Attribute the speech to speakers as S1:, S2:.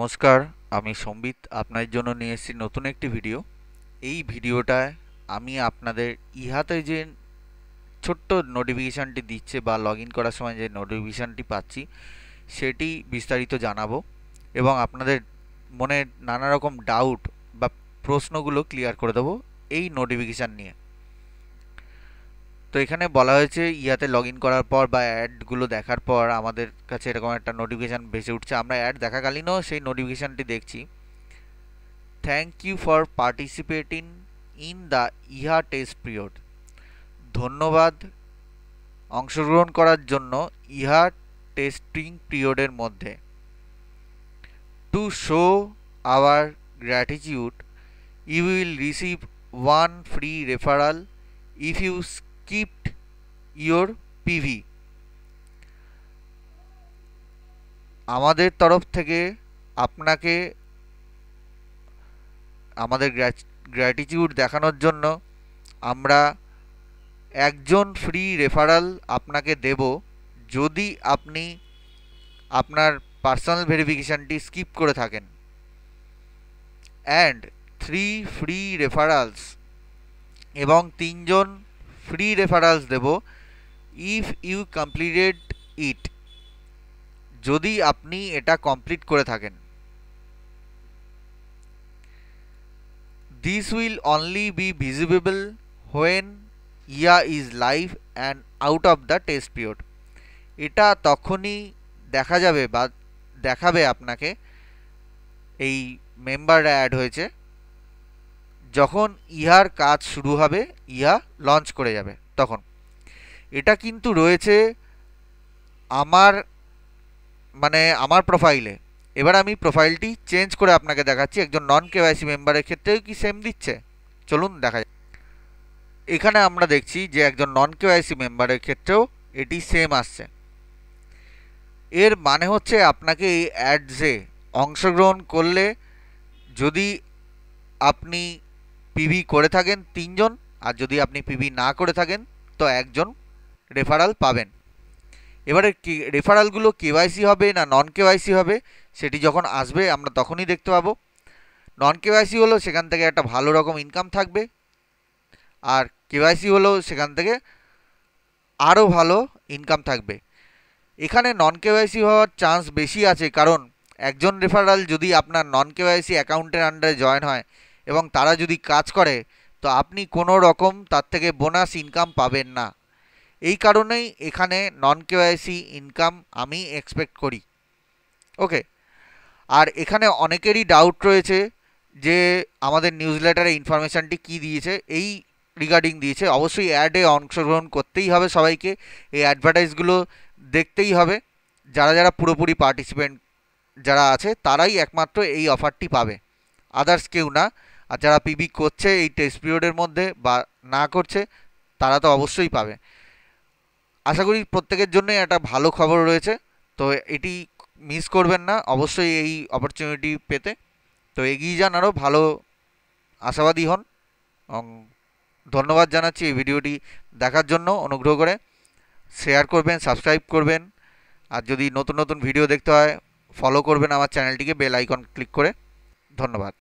S1: নমস্কার আমি সম্বিত আপনার জন্য নিয়ে এসেছি নতুন একটি ভিডিও এই ভিডিওটায় আমি আপনাদের ইহাতে যে ছোট্ট নোটিফিকেশানটি দিচ্ছে বা লগ করার সময় যে নোটিফিকেশানটি পাচ্ছি সেটি বিস্তারিত জানাবো এবং আপনাদের মনে নানা রকম ডাউট বা প্রশ্নগুলো ক্লিয়ার করে দেবো এই নোটিফিকেশান নিয়ে তো এখানে বলা হয়েছে ইয়াতে লগ করার পর বা অ্যাডগুলো দেখার পর আমাদের কাছে এরকম একটা নোটিফিকেশান ভেসে উঠছে আমরা অ্যাড দেখাকালীনও সেই নোটিফিকেশানটি দেখছি thank you for participating in the ইহা টেস্ট পিরিয়ড ধন্যবাদ অংশগ্রহণ করার জন্য ইহা টেস্টিং পিরিয়ডের মধ্যে to show our gratitude you will receive one free referral if you skipped your PV আমাদের তরফ থেকে আপনাকে আমাদের গ্র্যাটিটিউড দেখানোর জন্য আমরা একজন ফ্রি রেফারাল আপনাকে দেব যদি আপনি আপনার পার্সোনাল ভেরিফিকেশানটি স্কিপ করে থাকেন অ্যান্ড থ্রি ফ্রি রেফারালস এবং তিনজন ফ্রি রেফারেন্স দেব ইফ ইউ কমপ্লিটেড ইট যদি আপনি এটা কমপ্লিট করে থাকেন this will only be visible when ইয়া is live and out of the test period এটা তখনই দেখা যাবে বা দেখাবে আপনাকে এই মেম্বাররা অ্যাড হয়েছে যখন ইহার কাজ শুরু হবে ইহা লঞ্চ করে যাবে তখন এটা কিন্তু রয়েছে আমার মানে আমার প্রোফাইলে এবার আমি প্রোফাইলটি চেঞ্জ করে আপনাকে দেখাচ্ছি একজন নন কেওয়াইসি মেম্বারের ক্ষেত্রেও কি সেম দিচ্ছে চলুন দেখা এখানে আমরা দেখছি যে একজন নন কেওয়াইসি মেম্বারের ক্ষেত্রেও এটি সেম আসছে এর মানে হচ্ছে আপনাকে এই অ্যাডসে অংশগ্রহণ করলে যদি আপনি পিভি করে থাকেন তিনজন আর যদি আপনি পিভি না করে থাকেন তো একজন রেফারাল পাবেন এবারে রেফারালগুলো কেওয়াইসি হবে না নন কেওয়াইসি হবে সেটি যখন আসবে আমরা তখনই দেখতে পাবো নন কেওয়াইসি হলো সেখান থেকে একটা ভালো রকম ইনকাম থাকবে আর কেওয়াইসি হলো সেখান থেকে আরও ভালো ইনকাম থাকবে এখানে নন কেওয়াইসি হওয়ার চান্স বেশি আছে কারণ একজন রেফারাল যদি আপনার নন কেওয়াইসি অ্যাকাউন্টের আন্ডারে জয়েন হয় এবং তারা যদি কাজ করে তো আপনি কোনো রকম তার থেকে বোনাস ইনকাম পাবেন না এই কারণেই এখানে নন কেওয়াইসি ইনকাম আমি এক্সপেক্ট করি ওকে আর এখানে অনেকেরই ডাউট রয়েছে যে আমাদের নিউজ লেটারে ইনফরমেশানটি কী দিয়েছে এই রিগার্ডিং দিয়েছে অবশ্যই অ্যাডে অংশগ্রহণ করতেই হবে সবাইকে এই অ্যাডভার্টাইজগুলো দেখতেই হবে যারা যারা পুরোপুরি পার্টিসিপেন্ট যারা আছে তারাই একমাত্র এই অফারটি পাবে আদার্স কেউ না আর যারা পিবি করছে এই টেস্ট পিরিয়ডের মধ্যে বা না করছে তারা তো অবশ্যই পাবে আশা করি প্রত্যেকের জন্যই একটা ভালো খবর রয়েছে তো এটি মিস করবেন না অবশ্যই এই অপরচুনিটি পেতে তো এগিয়ে যান আরও ভালো আশাবাদী হন ধন্যবাদ জানাচ্ছি এই ভিডিওটি দেখার জন্য অনুগ্রহ করে শেয়ার করবেন সাবস্ক্রাইব করবেন আর যদি নতুন নতুন ভিডিও দেখতে হয় ফলো করবেন আমার চ্যানেলটিকে বেল আইকন ক্লিক করে ধন্যবাদ